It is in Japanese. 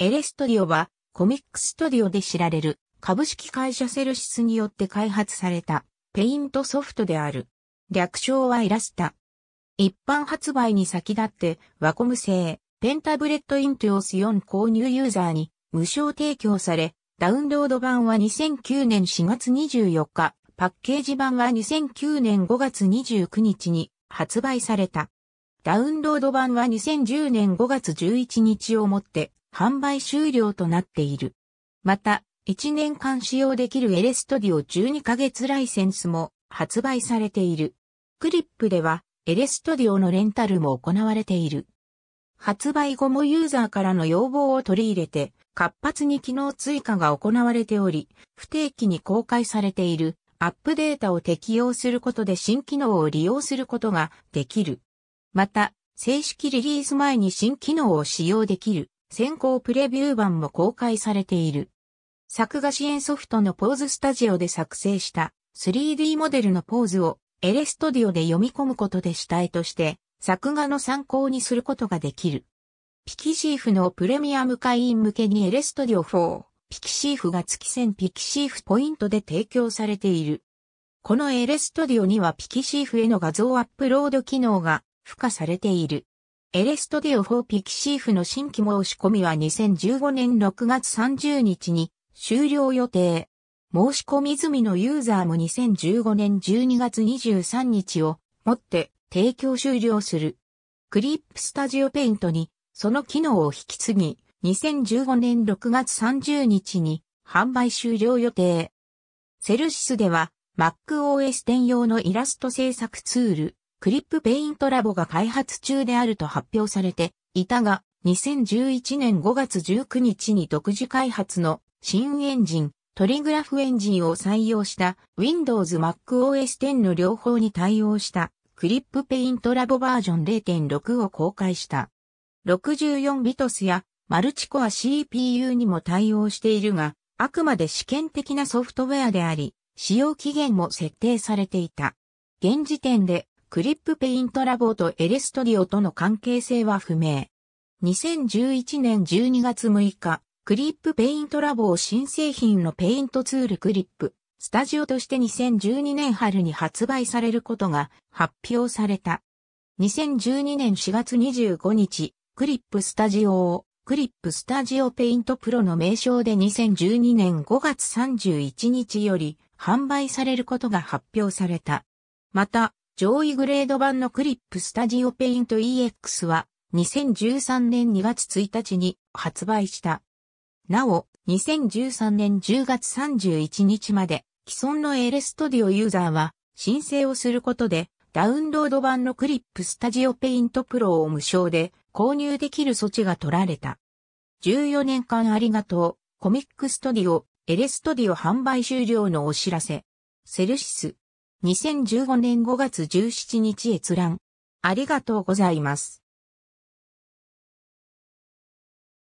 エレストリオはコミックストリオで知られる株式会社セルシスによって開発されたペイントソフトである。略称はイラスタ。一般発売に先立ってワコム製ペンタブレットイント o ス4購入ユーザーに無償提供され、ダウンロード版は2009年4月24日、パッケージ版は2009年5月29日に発売された。ダウンロード版は2010年5月11日をもって販売終了となっている。また、1年間使用できるエレストディオ12ヶ月ライセンスも発売されている。クリップでは、エレストディオのレンタルも行われている。発売後もユーザーからの要望を取り入れて、活発に機能追加が行われており、不定期に公開されているアップデータを適用することで新機能を利用することができる。また、正式リリース前に新機能を使用できる。先行プレビュー版も公開されている。作画支援ソフトのポーズスタジオで作成した 3D モデルのポーズをエレストディオで読み込むことで主体として作画の参考にすることができる。ピキシーフのプレミアム会員向けにエレストディオ4、ピキシーフが月1000ピキシーフポイントで提供されている。このエレストディオにはピキシーフへの画像アップロード機能が付加されている。エレストデオ・フォー・ピキシーフの新規申し込みは2015年6月30日に終了予定。申し込み済みのユーザーも2015年12月23日をもって提供終了する。クリップスタジオペイントにその機能を引き継ぎ、2015年6月30日に販売終了予定。セルシスでは MacOS 転用のイラスト制作ツールクリップペイントラボが開発中であると発表されていたが、2011年5月19日に独自開発の新エンジン、トリグラフエンジンを採用した Windows MacOS X の両方に対応したクリップペイントラボバージョン0.6を公開した。64ビトスやマルチコア CPU にも対応しているが、あくまで試験的なソフトウェアであり、使用期限も設定されていた。現時点でクリップペイントラボとエレストリオとの関係性は不明。2011年12月6日、クリップペイントラボを新製品のペイントツールクリップ、スタジオとして2012年春に発売されることが発表された。2012年4月25日、クリップスタジオをクリップスタジオペイントプロの名称で2012年5月31日より販売されることが発表された。また、上位グレード版のクリップスタジオペイント EX は2013年2月1日に発売した。なお、2013年10月31日まで既存の L ストディオユーザーは申請をすることでダウンロード版のクリップスタジオペイントプロを無償で購入できる措置が取られた。14年間ありがとう、コミックストディオ、エレストディオ販売終了のお知らせ。セルシス。2015年5月17日閲覧。ありがとうございます。